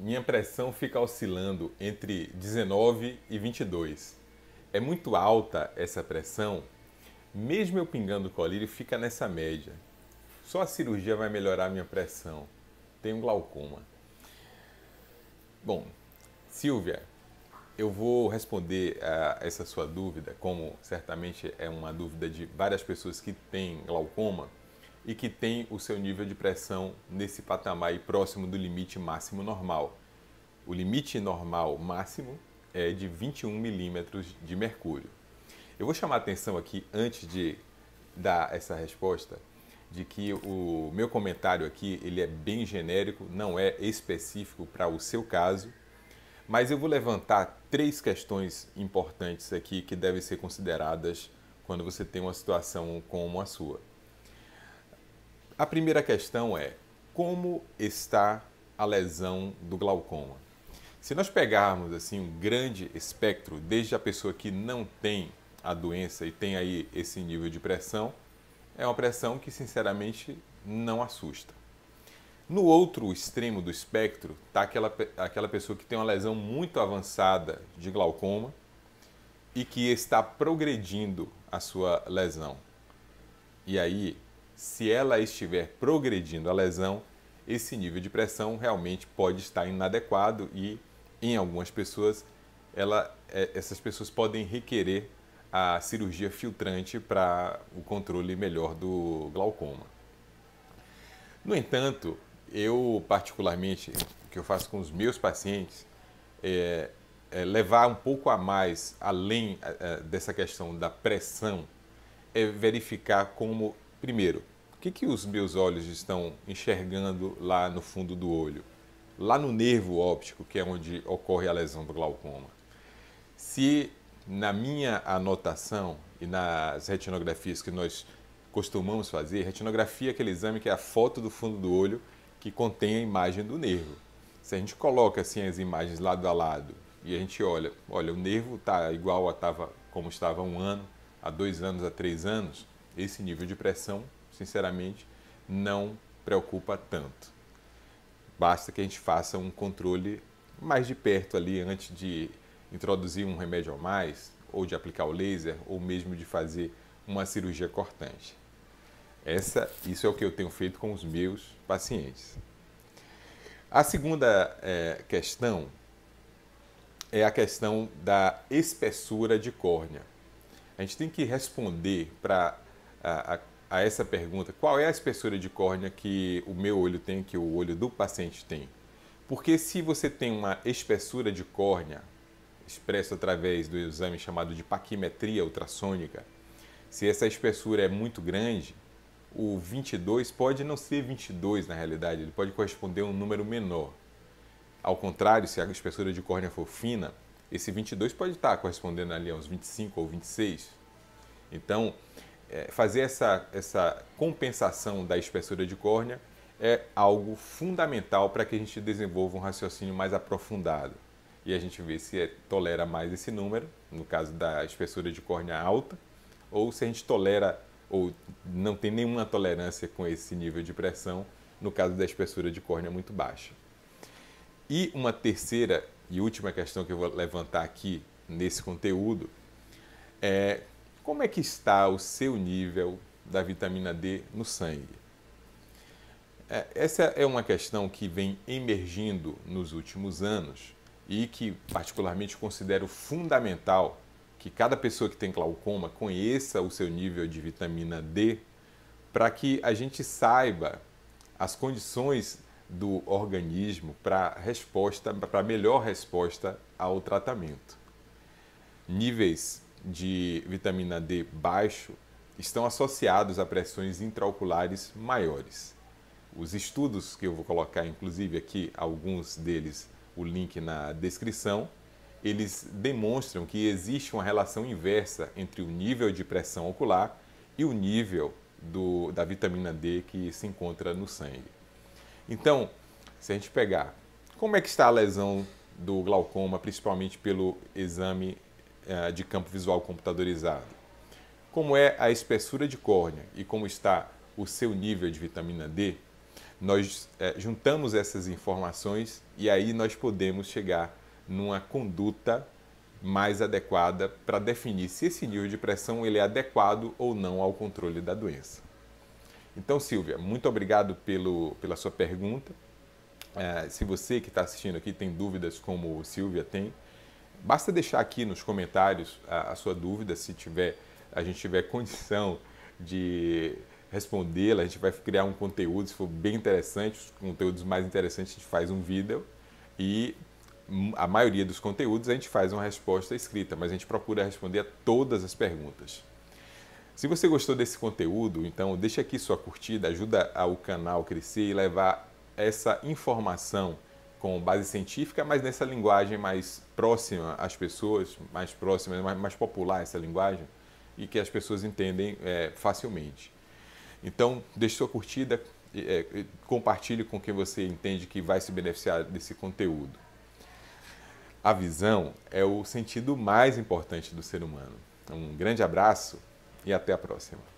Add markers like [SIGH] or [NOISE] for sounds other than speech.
minha pressão fica oscilando entre 19 e 22. É muito alta essa pressão? Mesmo eu pingando o colírio, fica nessa média. Só a cirurgia vai melhorar minha pressão. Tenho glaucoma. Bom, Silvia, eu vou responder a ah, essa sua dúvida, como certamente é uma dúvida de várias pessoas que têm glaucoma e que tem o seu nível de pressão nesse patamar e próximo do limite máximo normal. O limite normal máximo é de 21 milímetros de mercúrio. Eu vou chamar a atenção aqui, antes de dar essa resposta, de que o meu comentário aqui ele é bem genérico, não é específico para o seu caso, mas eu vou levantar três questões importantes aqui que devem ser consideradas quando você tem uma situação como a sua. A primeira questão é: como está a lesão do glaucoma? Se nós pegarmos assim um grande espectro, desde a pessoa que não tem a doença e tem aí esse nível de pressão, é uma pressão que sinceramente não assusta. No outro extremo do espectro está aquela, aquela pessoa que tem uma lesão muito avançada de glaucoma e que está progredindo a sua lesão. E aí se ela estiver progredindo a lesão, esse nível de pressão realmente pode estar inadequado e, em algumas pessoas, ela, é, essas pessoas podem requerer a cirurgia filtrante para o controle melhor do glaucoma. No entanto, eu particularmente, o que eu faço com os meus pacientes é, é levar um pouco a mais, além é, é dessa questão da pressão, é verificar como Primeiro, o que, que os meus olhos estão enxergando lá no fundo do olho? Lá no nervo óptico, que é onde ocorre a lesão do glaucoma. Se na minha anotação e nas retinografias que nós costumamos fazer, retinografia é aquele exame que é a foto do fundo do olho que contém a imagem do nervo. Se a gente coloca assim as imagens lado a lado e a gente olha, olha, o nervo está igual a tava, como estava há um ano, há dois anos, há três anos, esse nível de pressão, sinceramente, não preocupa tanto. Basta que a gente faça um controle mais de perto ali antes de introduzir um remédio a mais, ou de aplicar o laser, ou mesmo de fazer uma cirurgia cortante. Essa, isso é o que eu tenho feito com os meus pacientes. A segunda é, questão é a questão da espessura de córnea. A gente tem que responder para a, a, a essa pergunta, qual é a espessura de córnea que o meu olho tem, que o olho do paciente tem? Porque se você tem uma espessura de córnea, expressa através do exame chamado de paquimetria ultrassônica, se essa espessura é muito grande, o 22 pode não ser 22 na realidade, ele pode corresponder a um número menor. Ao contrário, se a espessura de córnea for fina, esse 22 pode estar correspondendo ali aos 25 ou 26. Então, é, fazer essa, essa compensação da espessura de córnea é algo fundamental para que a gente desenvolva um raciocínio mais aprofundado. E a gente vê se é, tolera mais esse número, no caso da espessura de córnea alta, ou se a gente tolera ou não tem nenhuma tolerância com esse nível de pressão, no caso da espessura de córnea muito baixa. E uma terceira e última questão que eu vou levantar aqui nesse conteúdo é como é que está o seu nível da vitamina D no sangue? É, essa é uma questão que vem emergindo nos últimos anos e que, particularmente, considero fundamental que cada pessoa que tem glaucoma conheça o seu nível de vitamina D para que a gente saiba as condições do organismo para resposta, para melhor resposta ao tratamento. Níveis de vitamina D baixo estão associados a pressões intraoculares maiores. Os estudos que eu vou colocar, inclusive aqui, alguns deles, o link na descrição, eles demonstram que existe uma relação inversa entre o nível de pressão ocular e o nível do, da vitamina D que se encontra no sangue. Então, se a gente pegar como é que está a lesão do glaucoma, principalmente pelo exame é, de campo visual computadorizado. Como é a espessura de córnea e como está o seu nível de vitamina D, nós é, juntamos essas informações e aí nós podemos chegar numa conduta mais adequada para definir se esse nível de pressão ele é adequado ou não ao controle da doença. Então, Silvia, muito obrigado pelo, pela sua pergunta. É, se você que está assistindo aqui tem dúvidas como o Silvia tem, Basta deixar aqui nos comentários a, a sua dúvida, se tiver, a gente tiver [LAUGHS] condição de respondê-la, a gente vai criar um conteúdo, se for bem interessante, os conteúdos mais interessantes a gente faz um vídeo e a maioria dos conteúdos a gente faz uma resposta escrita, mas a gente procura responder a todas as perguntas. Se você gostou desse conteúdo, então deixa aqui sua curtida, ajuda o canal a crescer e levar essa informação com base científica, mas nessa linguagem mais próxima às pessoas, mais próxima, mais, mais popular essa linguagem e que as pessoas entendem é, facilmente. Então, deixe sua curtida, é, compartilhe com quem você entende que vai se beneficiar desse conteúdo. A visão é o sentido mais importante do ser humano. Então, um grande abraço e até a próxima.